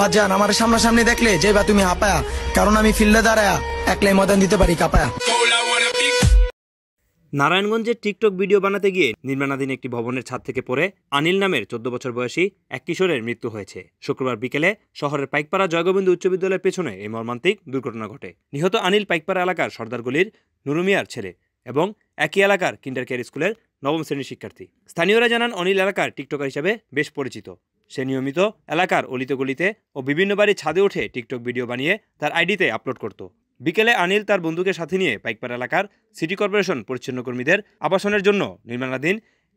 বাজান আমার সামনাসামনি দেখলে বা তুমি হাঁপায়া কারণ আমি ফিল্ডে দাঁড়ায়া একলাই ময়দান দিতে পারি কাপায়া নারায়ণগঞ্জে টিকটক ভিডিও বানাতে গিয়ে নির্মাণাধীন একটি ভবনের ছাদ থেকে পড়ে আনিল নামের চোদ্দ বছর বয়সী এক কিশোরের মৃত্যু হয়েছে শুক্রবার বিকেলে শহরের পাইকপাড়া জয়গোবিন্দ উচ্চ বিদ্যালয়ের পেছনে এই মর্মান্তিক দুর্ঘটনা ঘটে নিহত আনিল পাইকপাড়া এলাকার সর্দারগুলির নুরুমিয়ার ছেলে এবং একই এলাকার কিন্ডার কেয়ার স্কুলের নবম শ্রেণীর শিক্ষার্থী স্থানীয়রা জানান অনিল এলাকার টিকটকার হিসেবে বেশ পরিচিত সে নিয়মিত এলাকার অলিতে গলিতে ও বিভিন্ন বাড়ির ছাদে উঠে টিকটক ভিডিও বানিয়ে তার আইডিতে আপলোড করত বিকেলে আনিল তার বন্ধুকে সাথে নিয়ে পাইকপাড়া এলাকার সিটি কর্পোরেশন পরিচ্ছন্ন কর্মীদের আবাসনের জন্য নির্মাণাধীন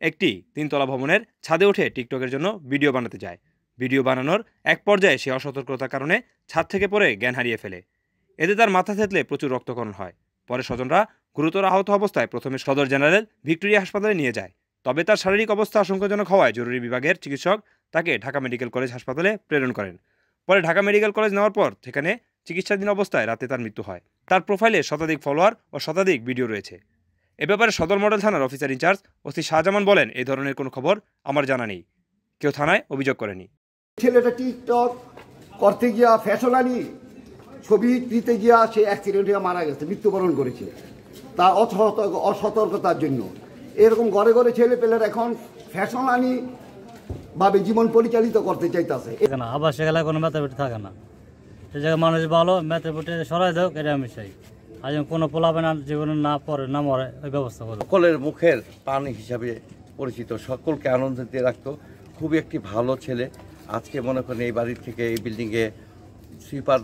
একটি তিনতলা ভবনের ছাদে উঠে টিকটকের জন্য ভিডিও বানাতে যায় ভিডিও বানানোর এক পর্যায়ে সে অসতর্কতার কারণে ছাদ থেকে পড়ে জ্ঞান হারিয়ে ফেলে এতে তার মাথা থেতলে প্রচুর রক্তকরণ হয় পরে স্বজনরা গুরুতর আহত অবস্থায় প্রথমে সদর জেনারেল ভিক্টোরিয়া হাসপাতালে নিয়ে যায় তবে তার শারীরিক অবস্থা আশঙ্কাজনক হওয়ায় জরুরি বিভাগের চিকিৎসক তাকে ঢাকা মেডিকেল কলেজ হাসপাতালে প্রেরণ করেন পরে ঢাকা মেডিকেল কলেজ নেওয়ার পর সেখানে চিকিৎসাধীন অবস্থায় রাতে তার মৃত্যু হয় তার প্রোফাইলে শতাধিক ফলোয়ার ও শতাধিক ভিডিও রয়েছে এ ব্যাপারে সদর মডেল থানার অফিসার ইনচার্জ ওসি শাহজামান বলেন এই ধরনের কোনো খবর আমার জানা নেই কেউ থানায় অভিযোগ করেনি ছেলেটা টিকটক করতে গিয়া ফ্যাশন আনি ছবি দিতে গিয়া সে অ্যাক্সিডেন্ট হয়ে মারা গেছে মৃত্যুবরণ করেছে তা অসতর্ক অসতর্কতার জন্য এরকম ঘরে ঘরে ছেলে পেলের এখন ফ্যাশন আনি ভাবে জীবন পরিচালিত করতে চাইতেছে আবার সেখানে কোনো মেথাপিটি থাকে না সে জায়গায় মানুষ ভালো মেথাপিটি সরাই দেওক এটা আমি চাই আজ কোনো পোলাবে না জীবনে না পড়ে না মরে ওই ব্যবস্থা করো সকলের মুখের পানি হিসাবে পরিচিত সকলকে আনন্দ দিয়ে রাখতো খুবই একটি ভালো ছেলে আজকে মনে করেন এই বাড়ির থেকে এই বিল্ডিংয়ে সুইপার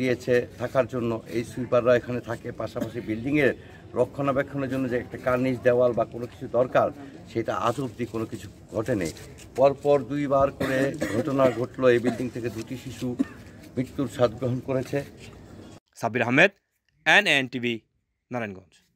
দিয়েছে থাকার জন্য এই সুইপাররা এখানে থাকে পাশাপাশি বিল্ডিংয়ের রক্ষণাবেক্ষণের জন্য যে একটা কার্নিশ দেওয়াল বা কোনো কিছু দরকার সেটা আজ অবধি কোনো কিছু ঘটেনি পরপর দুইবার করে ঘটনা ঘটলো এই বিল্ডিং থেকে দুটি শিশু মৃত্যুর স্বাদ গ্রহণ করেছে Sabir Ahmed N N TV Narayanganj